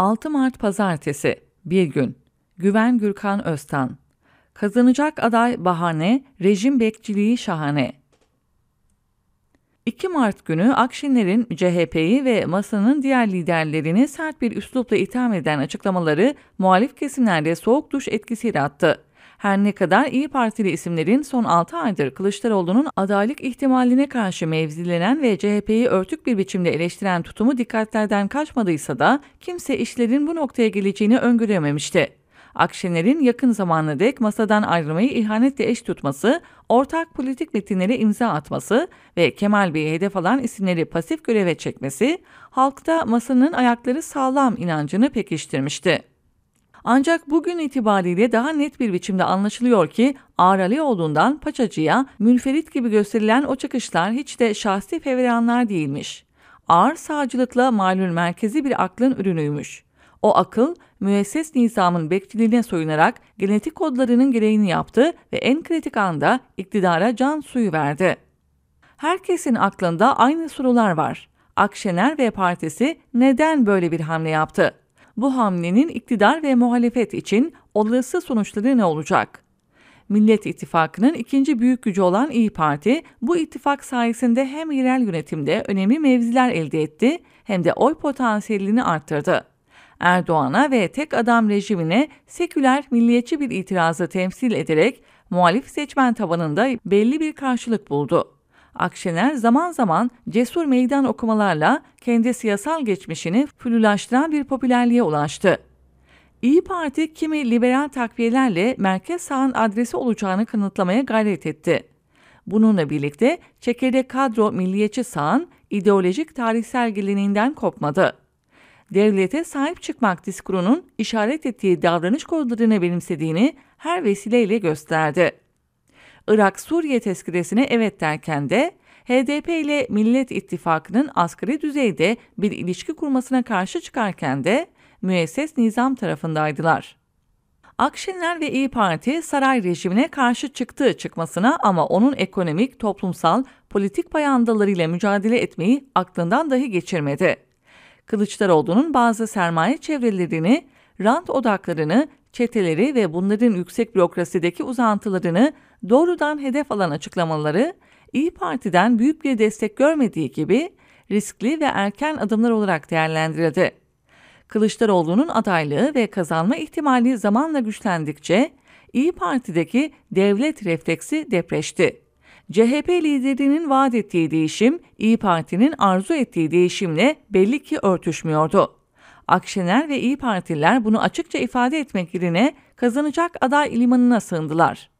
6 Mart Pazartesi, bir gün. Güven Gürkan Öztan. Kazanacak aday bahane, rejim bekçiliği şahane. 2 Mart günü Akşener'in CHP'yi ve masanın diğer liderlerini sert bir üslupla itham eden açıklamaları muhalif kesimlerde soğuk duş etkisi yarattı. Her ne kadar İyi Partili isimlerin son 6 aydır Kılıçdaroğlu'nun adaylık ihtimaline karşı mevzilenen ve CHP'yi örtük bir biçimde eleştiren tutumu dikkatlerden kaçmadıysa da kimse işlerin bu noktaya geleceğini öngörememişti. Akşener'in yakın zamana dek masadan ayrılmayı ihanetle eş tutması, ortak politik metinlere imza atması ve Kemal Bey'i hedef alan isimleri pasif göreve çekmesi, halkta masanın ayakları sağlam inancını pekiştirmişti. Ancak bugün itibariyle daha net bir biçimde anlaşılıyor ki Ağralioğlu'ndan Paçacı'ya münferit gibi gösterilen o çıkışlar hiç de şahsi fevriyanlar değilmiş. Ağır sağcılıkla malul merkezi bir aklın ürünüymüş. O akıl müesses nizamın bekçiliğine soyunarak genetik kodlarının gereğini yaptı ve en kritik anda iktidara can suyu verdi. Herkesin aklında aynı sorular var. Akşener ve partisi neden böyle bir hamle yaptı? Bu hamlenin iktidar ve muhalefet için olası sonuçları ne olacak? Millet İttifakı'nın ikinci büyük gücü olan İyi Parti bu ittifak sayesinde hem yerel yönetimde önemli mevziler elde etti hem de oy potansiyelini arttırdı. Erdoğan'a ve tek adam rejimine seküler milliyetçi bir itirazı temsil ederek muhalif seçmen tabanında belli bir karşılık buldu. Akşener zaman zaman cesur meydan okumalarla kendi siyasal geçmişini fülülaştıran bir popülerliğe ulaştı. İyi Parti kimi liberal takviyelerle merkez sağın adresi olacağını kanıtlamaya gayret etti. Bununla birlikte çekirdek kadro milliyetçi sağın ideolojik tarihsel geleneğinden kopmadı. Devlete sahip çıkmak diskurunun işaret ettiği davranış kodlarını benimsediğini her vesileyle gösterdi. Irak-Suriye tezkiresine evet derken de HDP ile Millet İttifakı'nın asgari düzeyde bir ilişki kurmasına karşı çıkarken de müesses nizam tarafındaydılar. Akşener ve İyi Parti saray rejimine karşı çıktı çıkmasına ama onun ekonomik, toplumsal, politik payandalarıyla mücadele etmeyi aklından dahi geçirmedi. Kılıçdaroğlu'nun bazı sermaye çevrelerini, rant odaklarını çeteleri ve bunların yüksek bürokrasideki uzantılarını doğrudan hedef alan açıklamaları İyi Parti'den büyük bir destek görmediği gibi riskli ve erken adımlar olarak değerlendirildi. Kılıçdaroğlu'nun adaylığı ve kazanma ihtimali zamanla güçlendikçe İyi Parti'deki devlet refleksi depreşti. CHP liderinin vaat ettiği değişim, İyi Parti'nin arzu ettiği değişimle belli ki örtüşmüyordu. Akşener ve İyi Partililer bunu açıkça ifade etmek yerine kazanacak aday limanına sığındılar.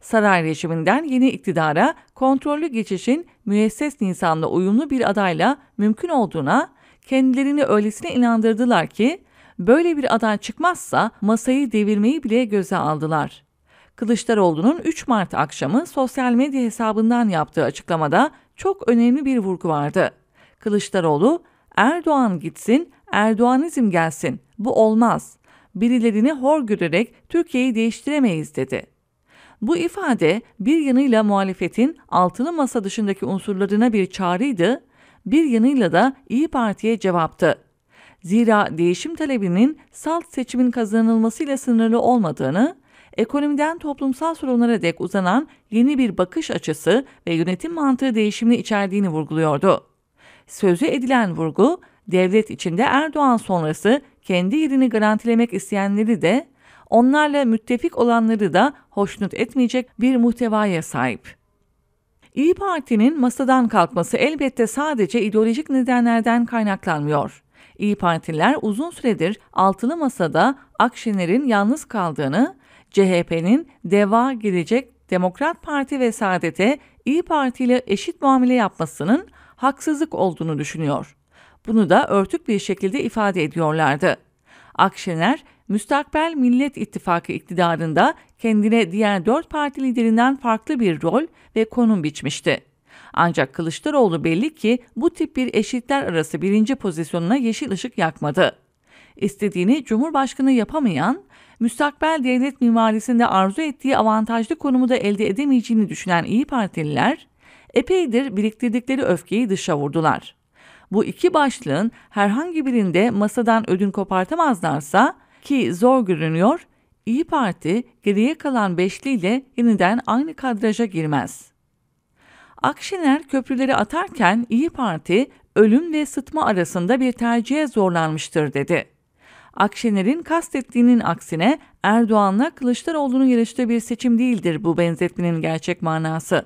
Saray rejiminden yeni iktidara kontrollü geçişin müesses insanla uyumlu bir adayla mümkün olduğuna kendilerini öylesine inandırdılar ki böyle bir aday çıkmazsa masayı devirmeyi bile göze aldılar. Kılıçdaroğlu'nun 3 Mart akşamı sosyal medya hesabından yaptığı açıklamada çok önemli bir vurgu vardı. Kılıçdaroğlu, Erdoğan gitsin, Erdoğanizm gelsin, bu olmaz. Birilerini hor görerek Türkiye'yi değiştiremeyiz dedi. Bu ifade bir yanıyla muhalefetin altılı masa dışındaki unsurlarına bir çağrıydı, bir yanıyla da İyi Parti'ye cevaptı. Zira değişim talebinin salt seçimin kazanılmasıyla sınırlı olmadığını, ekonomiden toplumsal sorunlara dek uzanan yeni bir bakış açısı ve yönetim mantığı değişimini içerdiğini vurguluyordu. Sözü edilen vurgu, devlet içinde Erdoğan sonrası kendi yerini garantilemek isteyenleri de onlarla müttefik olanları da hoşnut etmeyecek bir muhtevaya sahip. İyi Parti'nin masadan kalkması elbette sadece ideolojik nedenlerden kaynaklanmıyor. İyi Partililer uzun süredir altılı masada Akşener'in yalnız kaldığını, CHP'nin Deva Gelecek Demokrat Parti ve Saadet'e İyi Parti ile eşit muamele yapmasının haksızlık olduğunu düşünüyor. Bunu da örtük bir şekilde ifade ediyorlardı. Akşener, müstakbel Millet İttifakı iktidarında kendine diğer dört parti liderinden farklı bir rol ve konum biçmişti. Ancak Kılıçdaroğlu belli ki bu tip bir eşitler arası birinci pozisyonuna yeşil ışık yakmadı. İstediğini Cumhurbaşkanı yapamayan, müstakbel devlet mimarisinde arzu ettiği avantajlı konumu da elde edemeyeceğini düşünen İyi Partililer, epeydir biriktirdikleri öfkeyi dışa vurdular bu iki başlığın herhangi birinde masadan ödün kopartamazlarsa ki zor görünüyor, İyi Parti geriye kalan beşliyle yeniden aynı kadraja girmez. Akşener köprüleri atarken İyi Parti ölüm ve sıtma arasında bir tercihe zorlanmıştır dedi. Akşener'in kastettiğinin aksine Erdoğan'la Kılıçdaroğlu'nun yarıştığı bir seçim değildir bu benzetmenin gerçek manası.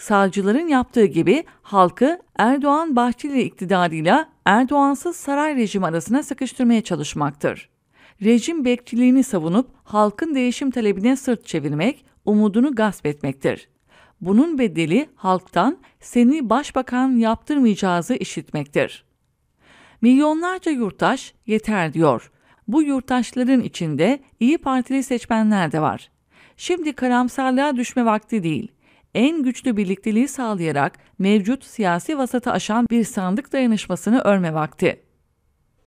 Sağcıların yaptığı gibi halkı Erdoğan-Bahçeli iktidarıyla Erdoğansız saray rejimi arasına sıkıştırmaya çalışmaktır. Rejim bekçiliğini savunup halkın değişim talebine sırt çevirmek, umudunu gasp etmektir. Bunun bedeli halktan seni başbakan yaptırmayacağızı işitmektir. Milyonlarca yurttaş yeter diyor. Bu yurttaşların içinde iyi Partili seçmenler de var. Şimdi karamsarlığa düşme vakti değil en güçlü birlikteliği sağlayarak mevcut siyasi vasatı aşan bir sandık dayanışmasını örme vakti.